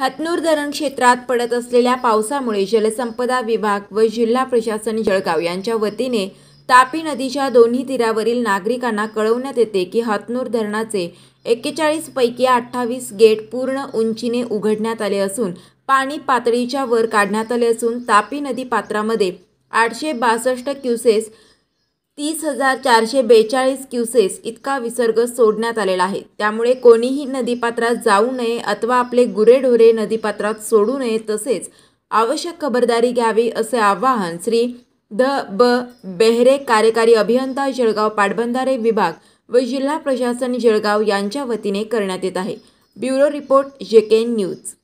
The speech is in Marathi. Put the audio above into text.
हतनूर धरण क्षेत्रात पडत असलेल्या पावसामुळे जलसंपदा विभाग व जिल्हा प्रशासन जळगाव यांच्या वतीने तापी नदीच्या दोन्ही तीरावरील नागरिकांना कळवण्यात येते की हतनूर धरणाचे एक्केचाळीस पैकी अठ्ठावीस गेट पूर्ण उंचीने उघडण्यात आले असून पाणी पातळीच्या वर काढण्यात आले असून तापी नदी पात्रामध्ये आठशे बासष्ट क्युसेस तीस हजार चारशे बेचाळीस क्युसेस इतका विसर्ग सोडण्यात आलेला आहे त्यामुळे कोणीही नदीपात्रात जाऊ नये अथवा आपले गुरेढोरे नदीपात्रात सोडू नये तसेच आवश्यक खबरदारी घ्यावी असे आवाहन श्री द ब बेहरे कार्यकारी अभियंता जळगाव पाटबंधारे विभाग व जिल्हा प्रशासन जळगाव यांच्या वतीने करण्यात येत आहे ब्युरो रिपोर्ट जेके न्यूज